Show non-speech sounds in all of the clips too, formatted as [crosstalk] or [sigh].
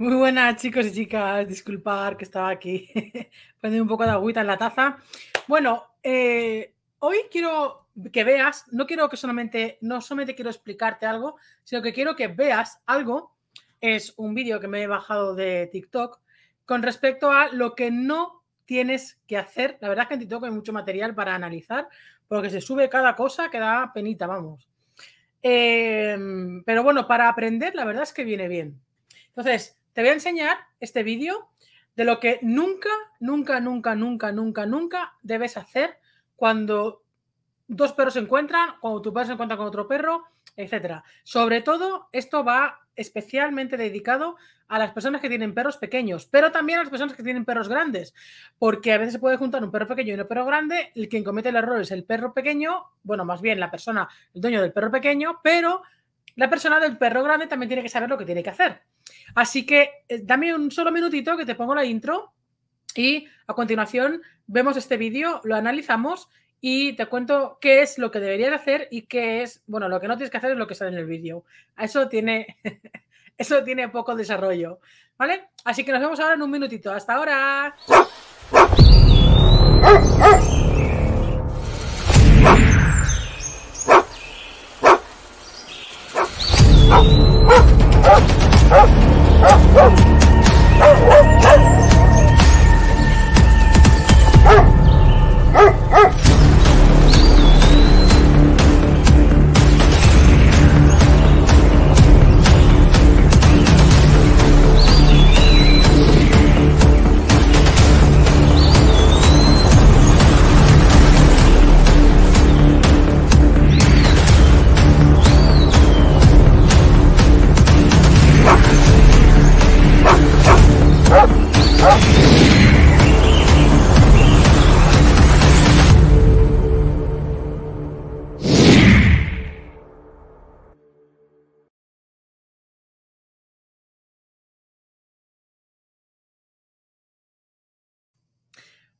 Muy buenas chicos y chicas, disculpar que estaba aquí [laughs] poniendo un poco de agüita en la taza. Bueno, eh, hoy quiero que veas, no quiero que solamente, no solamente quiero explicarte algo, sino que quiero que veas algo, es un vídeo que me he bajado de TikTok, con respecto a lo que no tienes que hacer. La verdad es que en TikTok hay mucho material para analizar, porque se sube cada cosa que da penita, vamos. Eh, pero bueno, para aprender la verdad es que viene bien. Entonces, te voy a enseñar este vídeo de lo que nunca, nunca, nunca, nunca, nunca, nunca debes hacer cuando dos perros se encuentran, cuando tu perro se encuentra con otro perro, etcétera. Sobre todo, esto va especialmente dedicado a las personas que tienen perros pequeños, pero también a las personas que tienen perros grandes, porque a veces se puede juntar un perro pequeño y un perro grande, el quien comete el error es el perro pequeño, bueno, más bien la persona, el dueño del perro pequeño, pero la persona del perro grande también tiene que saber lo que tiene que hacer. Así que eh, dame un solo minutito que te pongo la intro y a continuación vemos este vídeo, lo analizamos y te cuento qué es lo que deberías hacer y qué es, bueno, lo que no tienes que hacer es lo que sale en el vídeo. Eso tiene, [laughs] eso tiene poco desarrollo, ¿vale? Así que nos vemos ahora en un minutito. Hasta ahora.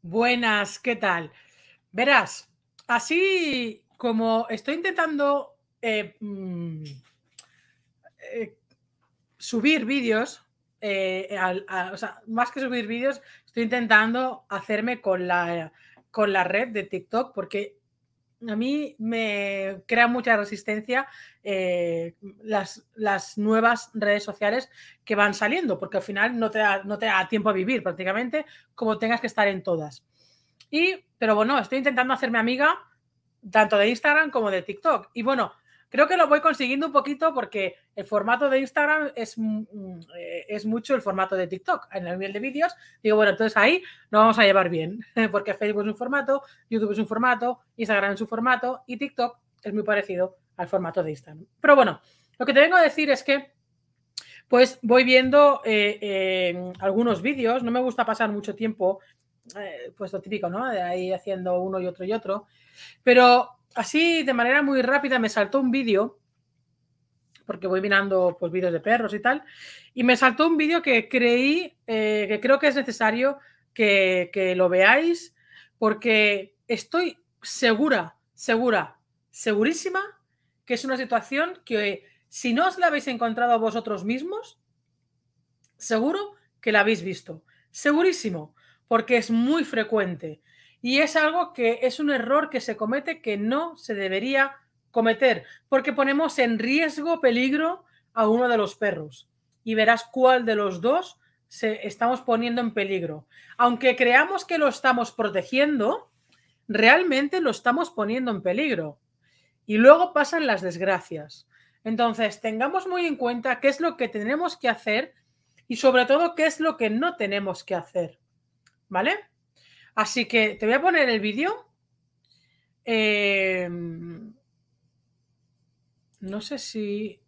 Buenas, ¿qué tal? Verás, así como estoy intentando eh, mm, eh, subir vídeos, eh, más que subir vídeos, estoy intentando hacerme con la, con la red de TikTok porque a mí me crea mucha resistencia eh, las, nuevas redes sociales que van saliendo, porque al final no te, da, no te da tiempo a vivir prácticamente, como tengas que estar en todas. Y, pero bueno, estoy intentando hacerme amiga tanto de Instagram como de TikTok. Y bueno, Creo que lo voy consiguiendo un poquito porque el formato de Instagram es, mm, eh, es mucho el formato de TikTok en el nivel de vídeos. Digo, bueno, entonces ahí no vamos a llevar bien, [laughs] porque Facebook es un formato, YouTube es un formato, Instagram es un formato y TikTok es muy parecido al formato de Instagram. Pero bueno, lo que te vengo a decir es que pues voy viendo eh, em, algunos vídeos, no me gusta pasar mucho tiempo, eh, pues lo típico, ¿no? De ahí haciendo uno y otro y otro, pero así de manera muy rápida me saltó un vídeo, porque voy mirando pues, vídeos de perros y tal, y me saltó un vídeo que creí, eh, que creo que es necesario que, que lo veáis, porque estoy segura, segura, segurísima que es una situación que si no os la habéis encontrado vosotros mismos, seguro que la habéis visto, segurísimo, porque es muy frecuente. Y es algo que es un error que se comete que no se debería cometer, porque ponemos en riesgo, peligro a uno de los perros. Y verás cuál de los dos se estamos poniendo en peligro. Aunque creamos que lo estamos protegiendo, realmente lo estamos poniendo en peligro. Y luego pasan las desgracias. Entonces, tengamos muy en cuenta qué es lo que tenemos que hacer y sobre todo qué es lo que no tenemos que hacer. ¿Vale? Así que te voy a poner el vídeo. Eh, no sé si.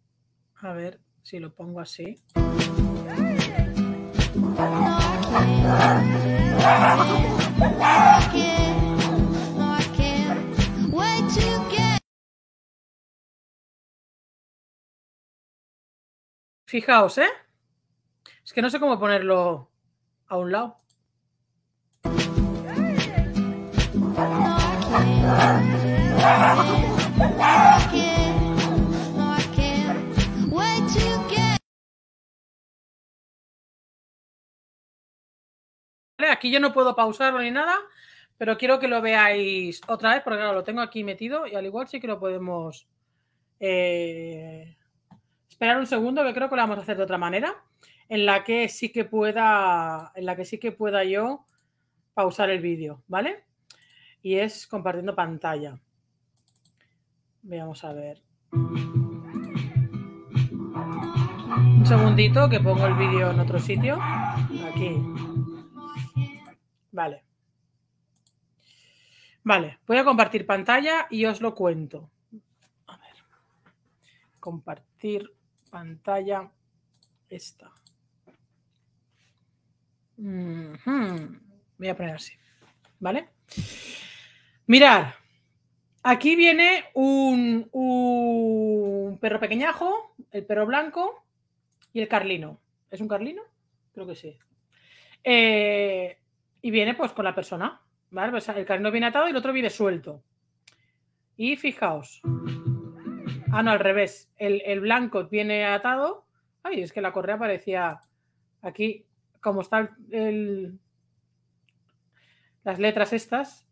A ver si lo pongo así. Fijaos, ¿eh? Es que no sé cómo ponerlo a un lado. Aquí yo no puedo pausarlo ni nada, pero quiero que lo veáis otra vez, porque claro, lo tengo aquí metido y al igual sí que lo podemos eh, esperar un segundo, que creo que lo vamos a hacer de otra manera, en la que sí que pueda, en la que sí que pueda yo pausar el vídeo, ¿vale? y es compartiendo pantalla. Veamos a ver. Un segundito que pongo el vídeo en otro sitio. Aquí. Vale. Vale, voy a compartir pantalla y os lo cuento. A ver. Compartir pantalla esta. Voy a poner así. ¿Vale? Mirad, aquí viene un, perro pequeñajo, el perro blanco y el carlino. ¿Es un carlino? Creo que sí. Eh, y viene pues con la persona. el carlino viene atado y el otro viene suelto. Y fijaos. Ah, no, al revés. El, el blanco viene atado. Ay, es que la correa parecía aquí, como están las letras estas,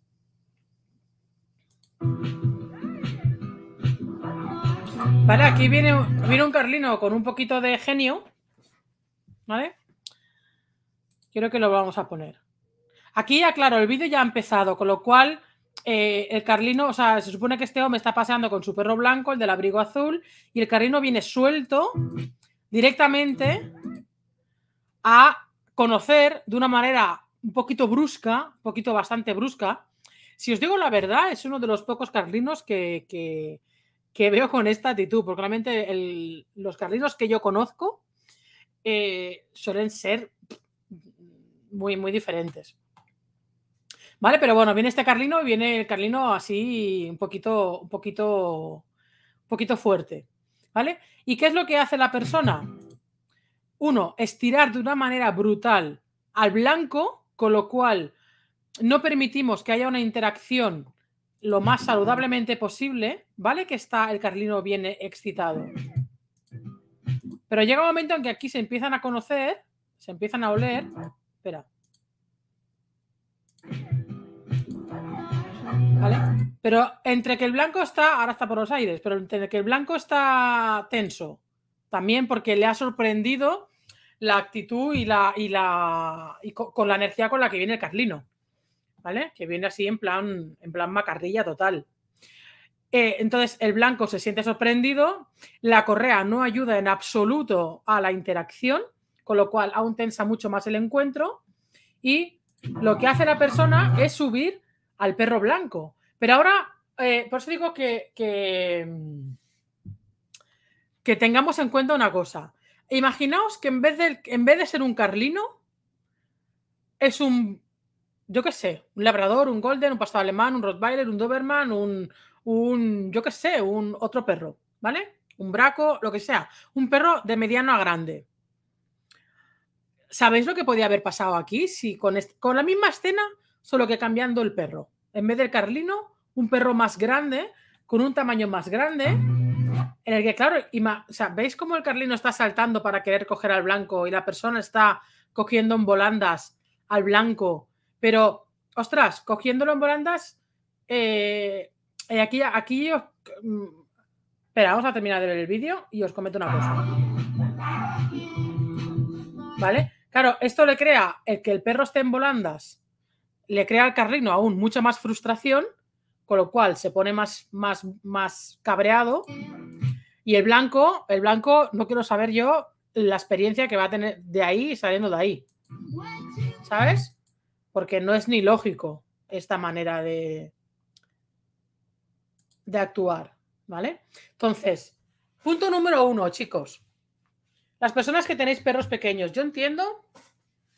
Vale, aquí viene, un Carlino con un poquito de genio. ¿Vale? Quiero que lo vamos a poner. Aquí ya, claro, el vídeo ya ha empezado, con lo cual eh, el Carlino, o sea, se supone que este hombre está paseando con su perro blanco, el del abrigo azul, y el Carlino viene suelto directamente a conocer de una manera un poquito brusca, un poquito bastante brusca, si os digo la verdad, es uno de los pocos carlinos que, veo con esta actitud, porque realmente los carlinos que yo conozco eh, suelen ser muy, muy diferentes. Vale, pero bueno, viene este carlino y viene el carlino así un poquito, un poquito, un poquito fuerte. ¿Vale? ¿Y qué es lo que hace la persona? Uno, estirar de una manera brutal al blanco, con lo cual no permitimos que haya una interacción lo más saludablemente posible, ¿vale? Que está el carlino bien excitado. Pero llega un momento en que aquí se empiezan a conocer, se empiezan a oler. Espera. ¿Vale? Pero entre que el blanco está, ahora está por los aires, pero entre que el blanco está tenso, también porque le ha sorprendido la actitud y la, y la y con la energía con la que viene el carlino. ¿vale? Que viene así en plan, en plan macarrilla total. Eh, entonces el blanco se siente sorprendido, la correa no ayuda en absoluto a la interacción, con lo cual aún tensa mucho más el encuentro y lo que hace la persona es subir al perro blanco. Pero ahora, eh, por eso digo que, que, mm, que, tengamos en cuenta una cosa. Imaginaos que en vez de, en vez de ser un carlino, es un yo qué sé, un labrador, un golden, un pastor alemán, un rottweiler, un doberman, un, yo qué sé, un otro perro, ¿vale? Un braco, lo que sea, un perro de mediano a grande. ¿Sabéis lo que podía haber pasado aquí si con, con la misma escena, solo que cambiando el perro? En vez del carlino, un perro más grande, con un tamaño más grande, en el que, claro, o ¿veis cómo el carlino está saltando para querer coger al blanco y la persona está cogiendo en volandas al blanco pero, ostras, cogiéndolo en volandas, eh, eh, aquí, aquí os... Mm, espera, vamos a terminar de ver el vídeo y os comento una cosa. ¿Vale? Claro, esto le crea el que el perro esté en volandas, le crea al carrino aún mucha más frustración, con lo cual se pone más, más, más cabreado. Y el blanco, el blanco, no quiero saber yo la experiencia que va a tener de ahí saliendo de ahí. ¿Sabes? porque no es ni lógico esta manera de, de actuar, ¿vale? Entonces, punto número uno, chicos. Las personas que tenéis perros pequeños, yo entiendo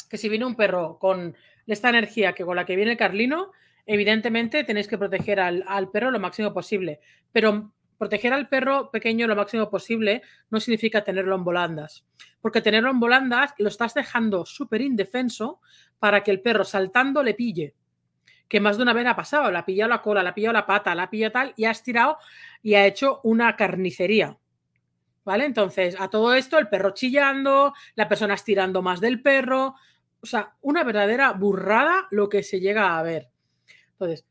que si viene un perro con esta energía que con la que viene el Carlino, evidentemente tenéis que proteger al, al perro lo máximo posible, pero Proteger al perro pequeño lo máximo posible no significa tenerlo en volandas, porque tenerlo en volandas lo estás dejando súper indefenso para que el perro saltando le pille. Que más de una vez ha pasado, la ha pillado la cola, la ha pillado la pata, la ha pillado tal, y ha estirado y ha hecho una carnicería. ¿Vale? Entonces, a todo esto, el perro chillando, la persona estirando más del perro, o sea, una verdadera burrada lo que se llega a ver. Entonces,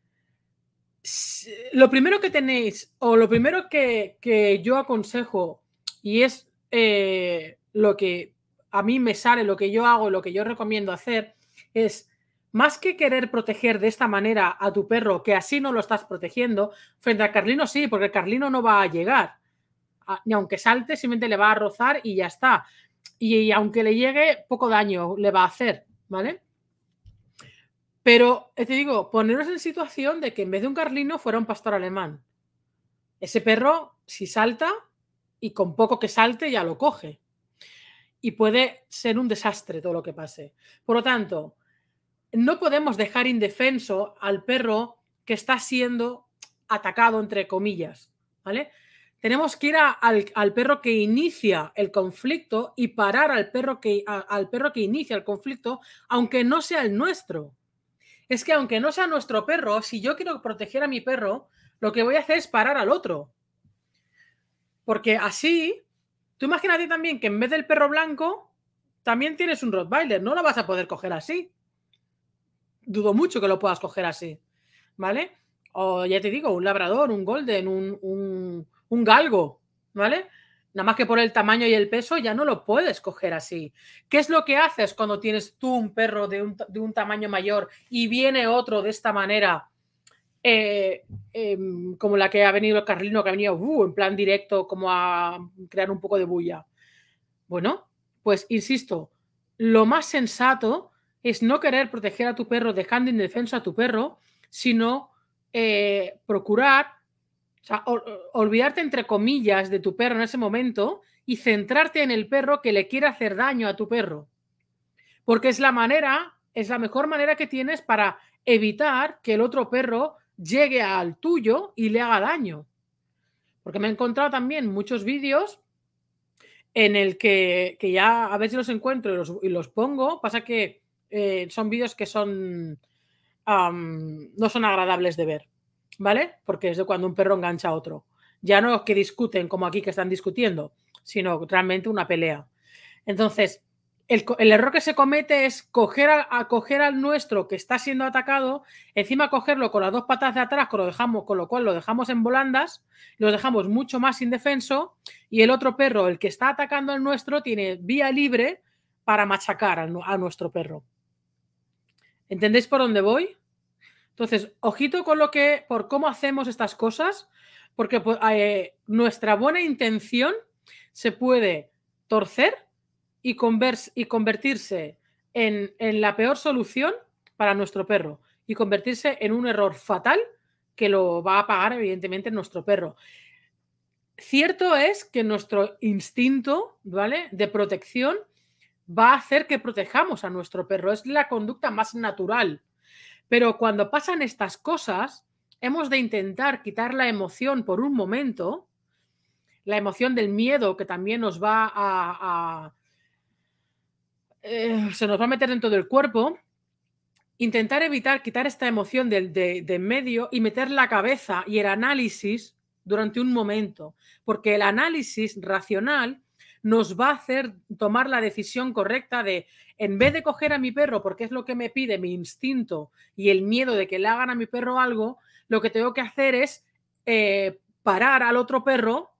lo primero que tenéis o lo primero que, yo aconsejo y es eh, lo que a mí me sale, lo que yo hago, lo que yo recomiendo hacer es más que querer proteger de esta manera a tu perro, que así no lo estás protegiendo, frente al Carlino sí, porque Carlino no va a llegar. Ni aunque salte, simplemente le va a rozar y ya está. Y, y aunque le llegue, poco daño le va a hacer, ¿vale? Pero eh, te digo, poneros en situación de que en vez de un carlino fuera un pastor alemán. Ese perro, si salta, y con poco que salte, ya lo coge. Y puede ser un desastre todo lo que pase. Por lo tanto, no podemos dejar indefenso al perro que está siendo atacado, entre comillas. ¿Vale? Tenemos que ir al, perro que inicia el conflicto y parar al perro, que, al perro que inicia el conflicto, aunque no sea el nuestro es que aunque no sea nuestro perro, si yo quiero proteger a mi perro, lo que voy a hacer es parar al otro. Porque así, tú imagínate también que en vez del perro blanco, también tienes un Rottweiler, no lo vas a poder coger así. Dudo mucho que lo puedas coger así, ¿vale? O ya te digo, un labrador, un golden, un, un, un galgo, ¿vale? nada más que por el tamaño y el peso, ya no lo puedes coger así. ¿Qué es lo que haces cuando tienes tú un perro de un, tamaño mayor y viene otro de esta manera? Eh, em, como la que ha venido el Carlino, que ha venido uh, en plan directo, como a crear un poco de bulla. Bueno, pues insisto, lo más sensato es no querer proteger a tu perro dejando indefenso a tu perro, sino eh, procurar o sea, olvidarte entre comillas de tu perro en ese momento y centrarte en el perro que le quiere hacer daño a tu perro. Porque es la manera, es la mejor manera que tienes para evitar que el otro perro llegue al tuyo y le haga daño. Porque me he encontrado también muchos vídeos en el que, ya a veces los encuentro y los, pongo. Pasa que eh, son vídeos que son no son agradables de ver. ¿vale? Porque es de cuando un perro engancha a otro. Ya no es que discuten como aquí que están discutiendo, sino realmente una pelea. Entonces, el, error que se comete es coger, a, al nuestro que está siendo atacado, encima cogerlo con las dos patas de atrás, con lo, dejamos, con lo cual lo dejamos en volandas, los dejamos mucho más indefenso y el otro perro, el que está atacando al nuestro, tiene vía libre para machacar a nuestro perro. ¿Entendéis por dónde voy? Entonces, ojito con lo que, por cómo hacemos estas cosas, porque pues, eh, nuestra buena intención se puede torcer y, y convertirse en, en, la peor solución para nuestro perro y convertirse en un error fatal que lo va a pagar evidentemente nuestro perro. Cierto es que nuestro instinto ¿vale? de protección va a hacer que protejamos a nuestro perro. Es la conducta más natural pero cuando pasan estas cosas, hemos de intentar quitar la emoción por un momento, la emoción del miedo que también nos va a... Eh, se nos va a meter dentro del cuerpo, intentar evitar quitar esta emoción del de, de medio y meter la cabeza y el análisis durante un momento, porque el análisis racional nos va a hacer tomar la decisión correcta de, en vez de coger a mi perro, porque es lo que me pide mi instinto y el miedo de que le hagan a mi perro algo, lo que tengo que hacer es eh, parar al otro perro,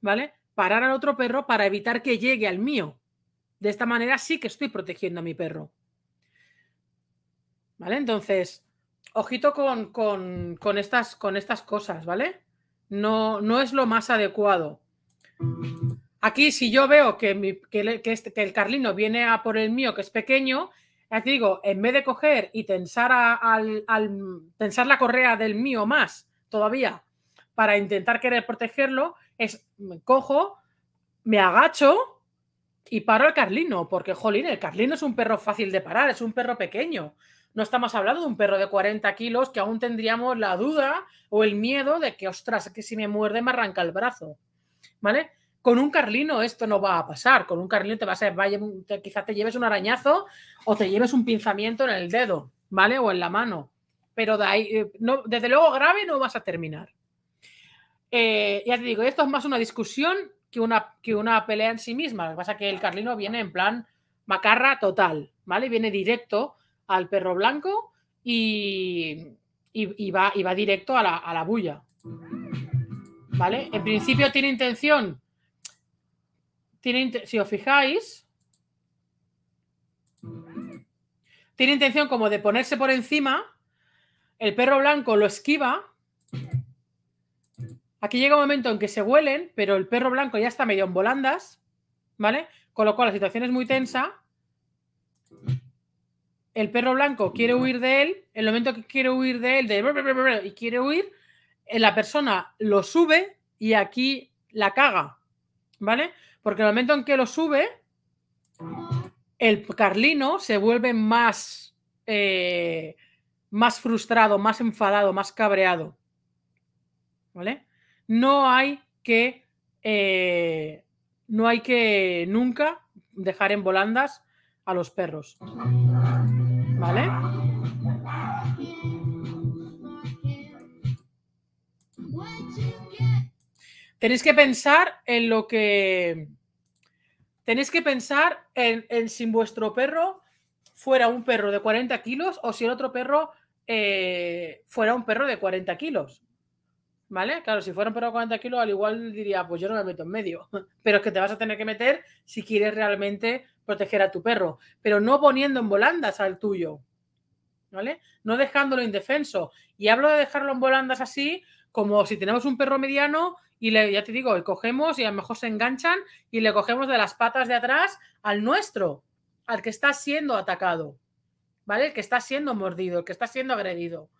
¿vale? Parar al otro perro para evitar que llegue al mío. De esta manera sí que estoy protegiendo a mi perro. ¿Vale? Entonces, ojito con, estas, con estas, cosas, ¿vale? No, no es lo más adecuado. Aquí, si yo veo este, que, el carlino viene a por el mío, que es pequeño, digo, en vez de coger y tensar, al, la correa del mío más todavía para intentar querer protegerlo, es me cojo, me agacho y paro al carlino, porque jolín, el carlino es un perro fácil de parar, es un perro pequeño. No estamos hablando de un perro de 40 kilos que aún tendríamos la duda o el miedo de que, ostras, que si me muerde me arranca el brazo. ¿Vale? Con un carlino esto no va a pasar. Con un carlino te va a, vaya, quizás te lleves un arañazo o te lleves un pinzamiento en el dedo, ¿vale? O en la mano. Pero eh, desde luego grave no vas a terminar. Eh, ya te digo, esto es más una discusión que una, que una pelea en sí misma. Lo que pasa es que el carlino viene en plan macarra total, ¿vale? Viene directo al perro blanco y, va, y va, directo a la, a la bulla. ¿Vale? En principio tiene intención tiene, si os fijáis, tiene intención como de ponerse por encima. El perro blanco lo esquiva. Aquí llega un momento en que se huelen, pero el perro blanco ya está medio en volandas, ¿vale? Con lo cual la situación es muy tensa. El perro blanco quiere huir de él. el momento que quiere huir de él, y quiere huir, eh, la persona lo sube y aquí la caga, ¿vale? Porque en el momento en que lo sube, el Carlino se vuelve más, eh, más frustrado, más enfadado, más cabreado. ¿Vale? No hay que. Eh, no hay que nunca dejar en volandas a los perros. ¿Vale? Tenéis que pensar en lo que. Tenéis que pensar en, si vuestro perro fuera un perro de 40 kilos o si el otro perro eh, fuera un perro de 40 kilos. ¿Vale? Claro, si fuera un perro de 40 kilos, al igual diría, pues yo no me meto en medio. [laughs] Pero es que te vas a tener que meter si quieres realmente proteger a tu perro. Pero no poniendo en volandas al tuyo. ¿Vale? No dejándolo indefenso. Y hablo de dejarlo en volandas así, como si tenemos un perro mediano y ya te digo, cogemos y a lo mejor se enganchan y le cogemos de las patas de atrás al nuestro, al que está siendo atacado, ¿vale? El que está siendo mordido, el que está siendo agredido.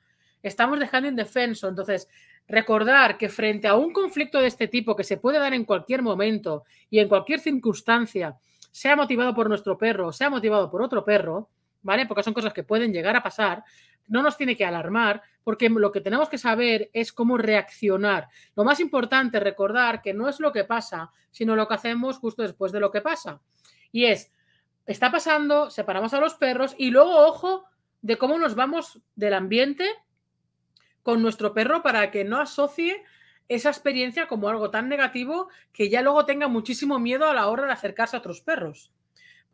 Estamos dejando indefenso. Entonces, recordar que frente a un conflicto de este tipo que se puede dar en cualquier momento y en cualquier circunstancia, sea motivado por nuestro perro, o sea motivado por otro perro, porque son cosas que pueden llegar a pasar, no nos tiene que alarmar, porque lo que tenemos que saber es cómo reaccionar. Lo más importante, recordar que no es lo que pasa, sino lo que hacemos justo después de lo que pasa. Y es, está pasando, separamos a los perros y luego, ojo, de cómo nos vamos del ambiente con nuestro perro para que no asocie esa experiencia como algo tan negativo que ya luego tenga muchísimo miedo a la hora de acercarse a otros perros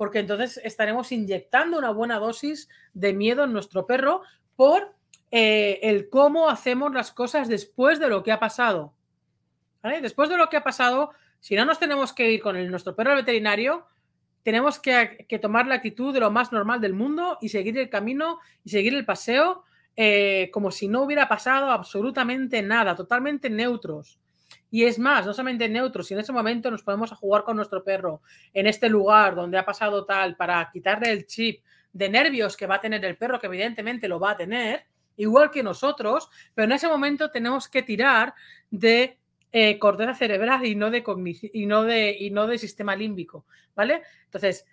porque entonces estaremos inyectando una buena dosis de miedo en nuestro perro por eh, el cómo hacemos las cosas después de lo que ha pasado. Después de lo que ha pasado, si no nos tenemos que ir con nuestro perro al veterinario, tenemos que, tomar la actitud de lo más normal del mundo y seguir el camino y seguir el paseo eh, como si no hubiera pasado absolutamente nada, totalmente neutros. Y es más, no solamente neutro, si en ese momento nos podemos a jugar con nuestro perro en este lugar donde ha pasado tal para quitarle el chip de nervios que va a tener el perro, que evidentemente lo va a tener, igual que nosotros, pero en ese momento tenemos que tirar de cordera eh, corteza cerebral y no de, y no de, y no sistema límbico, ¿vale? Entonces,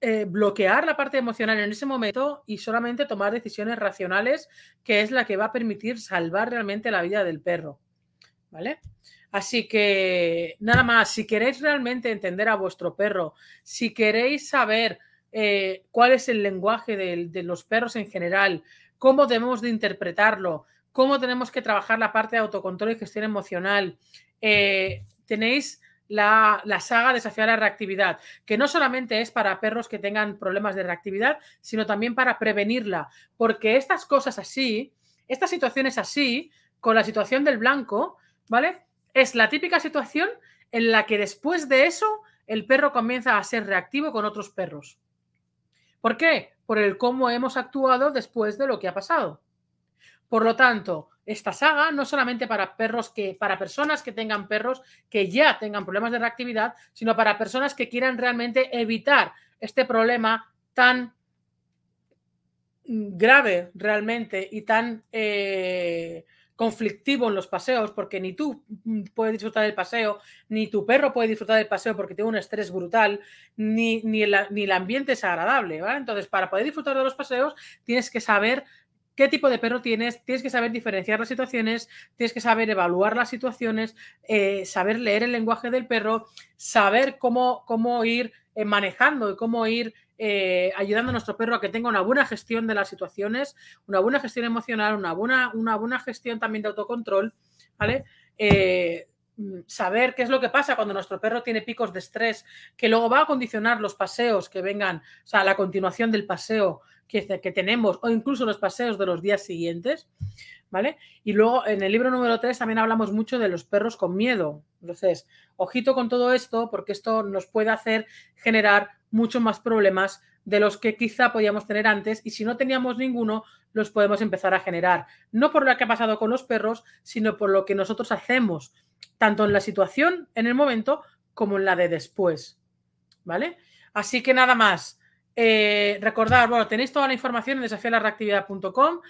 eh, bloquear la parte emocional en ese momento y solamente tomar decisiones racionales, que es la que va a permitir salvar realmente la vida del perro, ¿vale? Así que nada más, si queréis realmente entender a vuestro perro, si queréis saber eh, cuál es el lenguaje de, los perros en general, cómo debemos de interpretarlo, cómo tenemos que trabajar la parte de autocontrol y gestión emocional. Eh, tenéis la, la, saga Desafiar la reactividad, que no solamente es para perros que tengan problemas de reactividad, sino también para prevenirla, porque estas cosas así, estas situaciones así, con la situación del blanco, ¿vale? Es la típica situación en la que después de eso el perro comienza a ser reactivo con otros perros. ¿Por qué? Por el cómo hemos actuado después de lo que ha pasado. Por lo tanto, esta saga no solamente para perros que para personas que tengan perros que ya tengan problemas de reactividad, sino para personas que quieran realmente evitar este problema tan mm, grave realmente y tan eh, conflictivo en los paseos, porque ni tú mm, puedes disfrutar del paseo, ni tu perro puede disfrutar del paseo porque tiene un estrés brutal, ni, ni, el, ni el ambiente es agradable, Entonces, para poder disfrutar de los paseos, tienes que saber qué tipo de perro tienes, tienes que saber diferenciar las situaciones, tienes que saber evaluar las situaciones, eh, saber leer el lenguaje del perro, saber cómo, cómo ir eh, manejando y cómo ir eh, ayudando a nuestro perro a que tenga una buena gestión de las situaciones, una buena gestión emocional, una buena, una buena gestión también de autocontrol, ¿vale? Eh, mm, saber qué es lo que pasa cuando nuestro perro tiene picos de estrés, que luego va a condicionar los paseos que vengan, o sea, la continuación del paseo que, que tenemos o incluso los paseos de los días siguientes, ¿vale? Y luego en el libro número 3 también hablamos mucho de los perros con miedo. Entonces, ojito con todo esto porque esto nos puede hacer generar mucho más problemas de los que quizá podíamos tener antes y si no teníamos ninguno, los podemos empezar a generar. No por lo que ha pasado con los perros, sino por lo que nosotros hacemos, tanto en la situación, en el momento, como en la de después. ¿Vale? Así que nada más. Eh, recordad, bueno, tenéis toda la información en desafialarreactividad.com.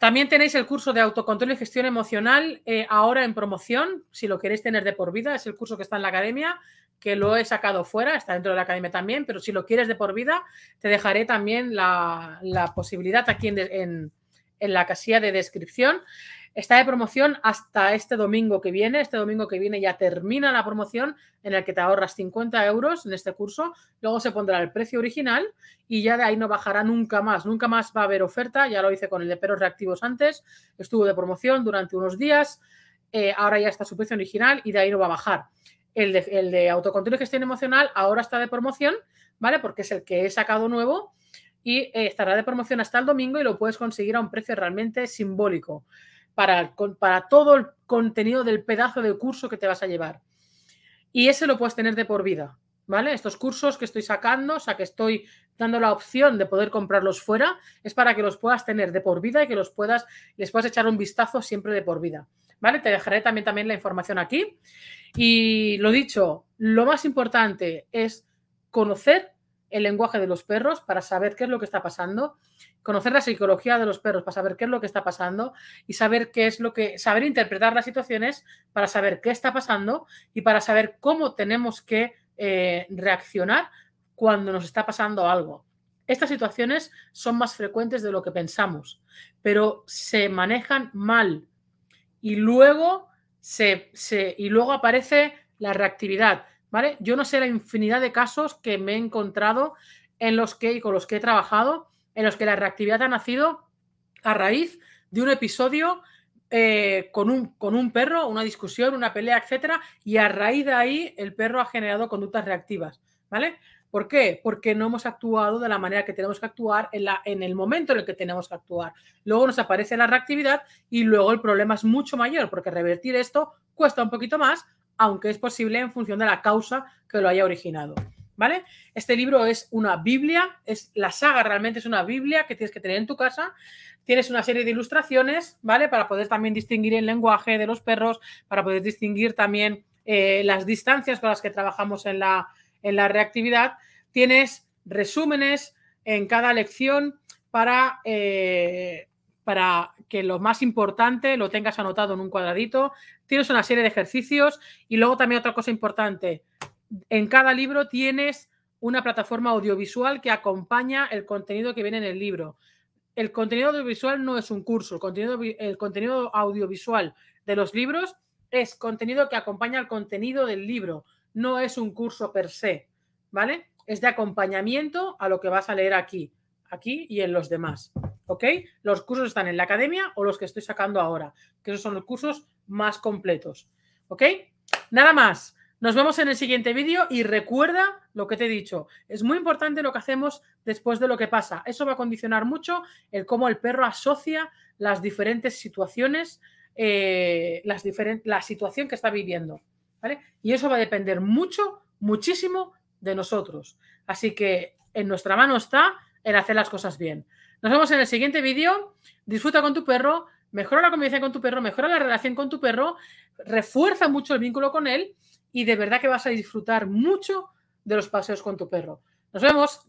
También tenéis el curso de autocontrol y gestión emocional eh, ahora en promoción, si lo queréis tener de por vida, es el curso que está en la academia, que lo he sacado fuera, está dentro de la academia también, pero si lo quieres de por vida, te dejaré también la, posibilidad aquí en la casilla de descripción. Está de promoción hasta este domingo que viene. Este domingo que viene ya termina la promoción en el que te ahorras 50 euros en este curso. Luego se pondrá el precio original y ya de ahí no bajará nunca más. Nunca más va a haber oferta. Ya lo hice con el de peros reactivos antes. Estuvo de promoción durante unos días. Eh, ahora ya está su precio original y de ahí no va a bajar. El de, el de autocontrol y gestión emocional ahora está de promoción, ¿vale? Porque es el que he sacado nuevo y eh, estará de promoción hasta el domingo y lo puedes conseguir a un precio realmente simbólico para, todo el contenido del pedazo de curso que te vas a llevar. Y ese lo puedes tener de por vida, ¿vale? Estos cursos que estoy sacando, o sea, que estoy dando la opción de poder comprarlos fuera, es para que los puedas tener de por vida y que los puedas, les puedas echar un vistazo siempre de por vida, ¿vale? Te dejaré también, también la información aquí. Y lo dicho, lo más importante es conocer el lenguaje de los perros para saber qué es lo que está pasando conocer la psicología de los perros para saber qué es lo que está pasando y saber qué es lo que saber interpretar las situaciones para saber qué está pasando y para saber cómo tenemos que eh, reaccionar cuando nos está pasando algo. Estas situaciones son más frecuentes de lo que pensamos, pero se manejan mal y luego se, se y luego aparece la reactividad, ¿vale? Yo no sé la infinidad de casos que me he encontrado en los que y con los que he trabajado en los que la reactividad ha nacido a raíz de un episodio eh, con, un, con un perro, una discusión, una pelea, etcétera, y a raíz de ahí el perro ha generado conductas reactivas, ¿vale? ¿Por qué? Porque no hemos actuado de la manera que tenemos que actuar en, la, en el momento en el que tenemos que actuar. Luego nos aparece la reactividad y luego el problema es mucho mayor porque revertir esto cuesta un poquito más, aunque es posible en función de la causa que lo haya originado. Este libro es una Biblia, es la saga realmente es una Biblia que tienes que tener en tu casa. Tienes una serie de ilustraciones, ¿vale? Para poder también distinguir el lenguaje de los perros, para poder distinguir también eh, las distancias con las que trabajamos en la, reactividad. Tienes resúmenes en cada lección para, eh, para que lo más importante lo tengas anotado en un cuadradito. Tienes una serie de ejercicios y luego también otra cosa importante, en cada libro tienes una plataforma audiovisual que acompaña el contenido que viene en el libro. El contenido audiovisual no es un curso, el contenido, audiovisual de los libros es contenido que acompaña al contenido del libro, no es un curso per se, ¿vale? Es de acompañamiento a lo que vas a leer aquí, aquí y en los demás, ¿ok? Los cursos están en la academia o los que estoy sacando ahora, que esos son los cursos más completos, ¿ok? Nada más. Nos vemos en el siguiente vídeo y recuerda lo que te he dicho. Es muy importante lo que hacemos después de lo que pasa. Eso va a condicionar mucho el cómo el perro asocia las diferentes situaciones, eh, la situación que está viviendo. Y eso va a depender mucho, muchísimo de nosotros. Así que en nuestra mano está el hacer las cosas bien. Nos vemos en el siguiente vídeo. Disfruta con tu perro, mejora la convivencia con tu perro, mejora la relación con tu perro, refuerza mucho el vínculo con él y de verdad que vas a disfrutar mucho de los paseos con tu perro. Nos vemos.